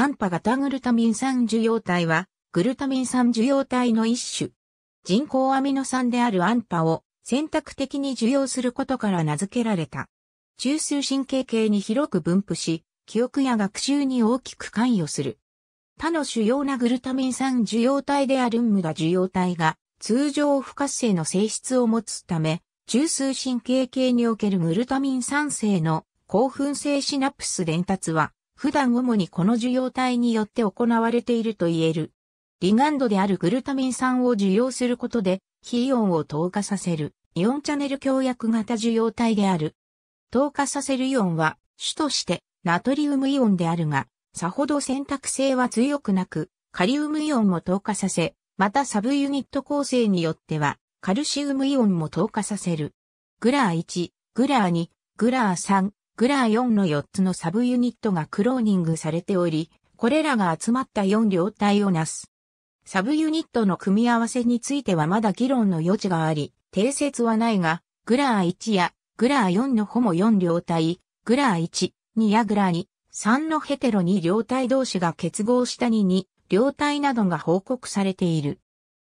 アンパ型グルタミン酸受容体は、グルタミン酸受容体の一種。人工アミノ酸であるアンパを選択的に受容することから名付けられた。中枢神経系に広く分布し、記憶や学習に大きく関与する。他の主要なグルタミン酸受容体である無ムダ受容体が通常不活性の性質を持つため、中枢神経系におけるグルタミン酸性の興奮性シナプス伝達は普段主にこの受容体によって行われていると言える。リガンドであるグルタミン酸を受容することで、非イオンを透過させる、イオンチャネル強薬型受容体である。透過させるイオンは、主として、ナトリウムイオンであるが、さほど選択性は強くなく、カリウムイオンも透過させ、またサブユニット構成によっては、カルシウムイオンも透過させる。グラー1、グラー2、グラー3、グラー4の4つのサブユニットがクローニングされており、これらが集まった4両体をなす。サブユニットの組み合わせについてはまだ議論の余地があり、定説はないが、グラー1やグラー4のほぼ4両体、グラー1、2やグラー2、3のヘテロ2両体同士が結合したに2、両体などが報告されている。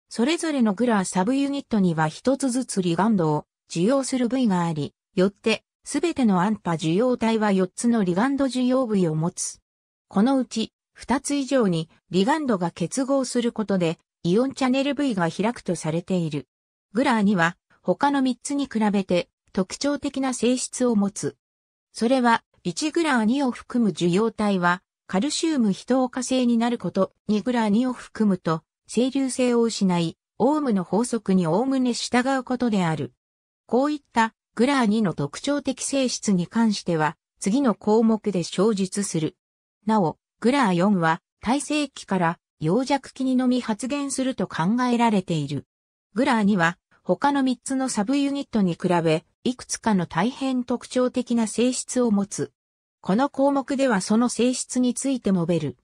それぞれのグラーサブユニットには一つずつリガンドを受容する部位があり、よってすべてのアンパ受容体は4つのリガンド受容部位を持つ。このうち、2つ以上にリガンドが結合することで、イオンチャネル部位が開くとされている。グラーには、他の3つに比べて特徴的な性質を持つ。それは、1グラー2を含む受容体は、カルシウム非糖化性になること、2グラー2を含むと、清流性を失い、オウムの法則におおむね従うことである。こういったグラー2の特徴的性質に関しては、次の項目で詳述する。なお、グラー4は、耐性期から陽弱期にのみ発現すると考えられている。グラー2は、他の3つのサブユニットに比べ、いくつかの大変特徴的な性質を持つ。この項目ではその性質について述べる。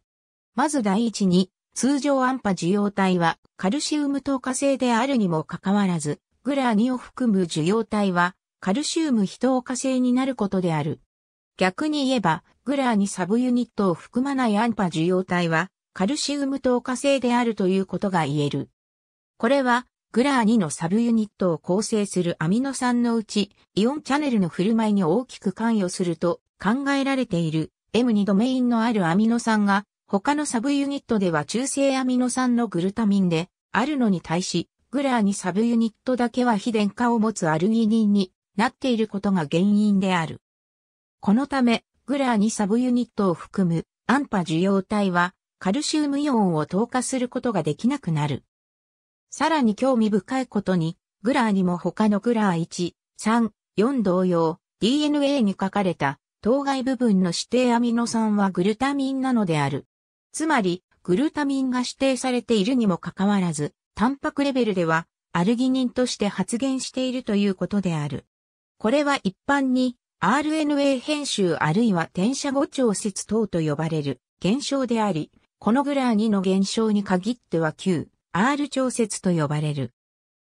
まず第一に、通常アンパ受容体はカルシウム透過性であるにもかかわらず、グラー2を含む受容体はカルシウム非糖火性になることである。逆に言えば、グラーにサブユニットを含まないアンパ受容体は、カルシウム糖火性であるということが言える。これは、グラー2のサブユニットを構成するアミノ酸のうち、イオンチャネルの振る舞いに大きく関与すると考えられている M2 ドメインのあるアミノ酸が、他のサブユニットでは中性アミノ酸のグルタミンで、あるのに対し、グラーにサブユニットだけは非電化を持つアルギニンになっていることが原因である。このため、グラーにサブユニットを含むアンパ受容体はカルシウムイオンを透過することができなくなる。さらに興味深いことに、グラーにも他のグラー1、3、4同様、DNA に書かれた当該部分の指定アミノ酸はグルタミンなのである。つまり、グルタミンが指定されているにもかかわらず、タンパクレベルではアルギニンとして発現しているということである。これは一般に RNA 編集あるいは転写後調節等と呼ばれる現象であり、このグラーニの現象に限っては旧 R 調節と呼ばれる。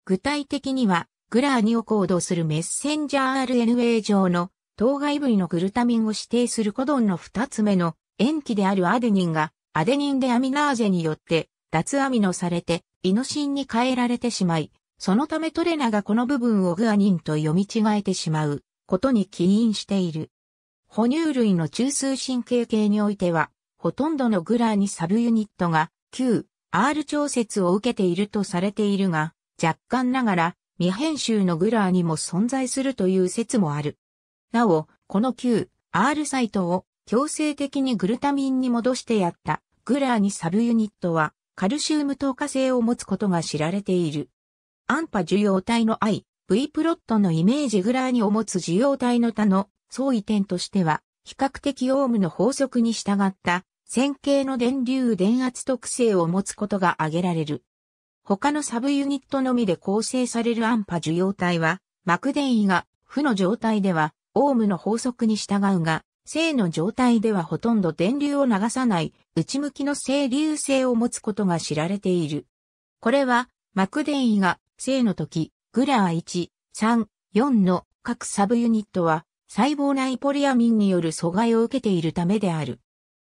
具体的には、グラーニを行動するメッセンジャー RNA 上の当該部位のグルタミンを指定するコドンの二つ目の塩基であるアデニンがアデニンデアミナーゼによって脱アミノされてイノシンに変えられてしまい、そのためトレナがこの部分をグアニンと読み違えてしまうことに起因している。哺乳類の中枢神経系においては、ほとんどのグラーニサブユニットが Q、R 調節を受けているとされているが、若干ながら未編集のグラーにも存在するという説もある。なお、この Q、R サイトを強制的にグルタミンに戻してやったグラーニサブユニットはカルシウム透過性を持つことが知られている。安波受容体の I、V プロットのイメージグラーにを持つ受容体の他の相違点としては、比較的オームの法則に従った線形の電流電圧特性を持つことが挙げられる。他のサブユニットのみで構成される安波受容体は、膜電位が負の状態では、オームの法則に従うが、正の状態ではほとんど電流を流さない内向きの正流性を持つことが知られている。これは、膜電位が生の時、グラー1、3、4の各サブユニットは細胞内ポリアミンによる阻害を受けているためである。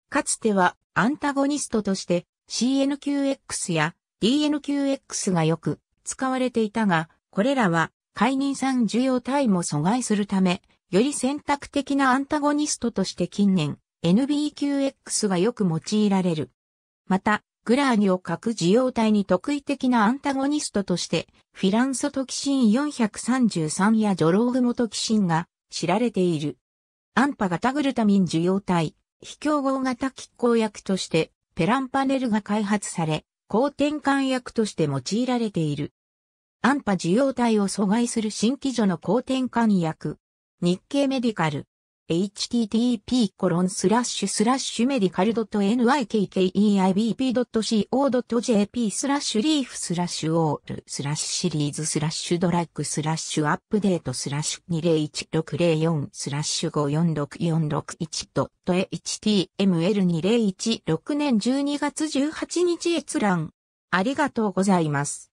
かつてはアンタゴニストとして CNQX や DNQX がよく使われていたが、これらは解任酸受容体も阻害するため、より選択的なアンタゴニストとして近年 NBQX がよく用いられる。また、グラーニを各受容体に特異的なアンタゴニストとして、フィランソトキシン433やジョローグモトキシンが知られている。アンパ型グルタミン受容体、非競合型拮抗薬として、ペランパネルが開発され、抗転換薬として用いられている。アンパ受容体を阻害する新規序の抗転換薬。日経メディカル。h t t p コロンススララッッシュ m e d i c a l n y k k e i b p ドット c o ドット j p スラッシュリーフスラッシュオールスラッシュシリーズスラッシュドラッグスラッシュアップデートスラッシュ201604スラッシュ 546461.html2016 年12月18日閲覧。ありがとうございます。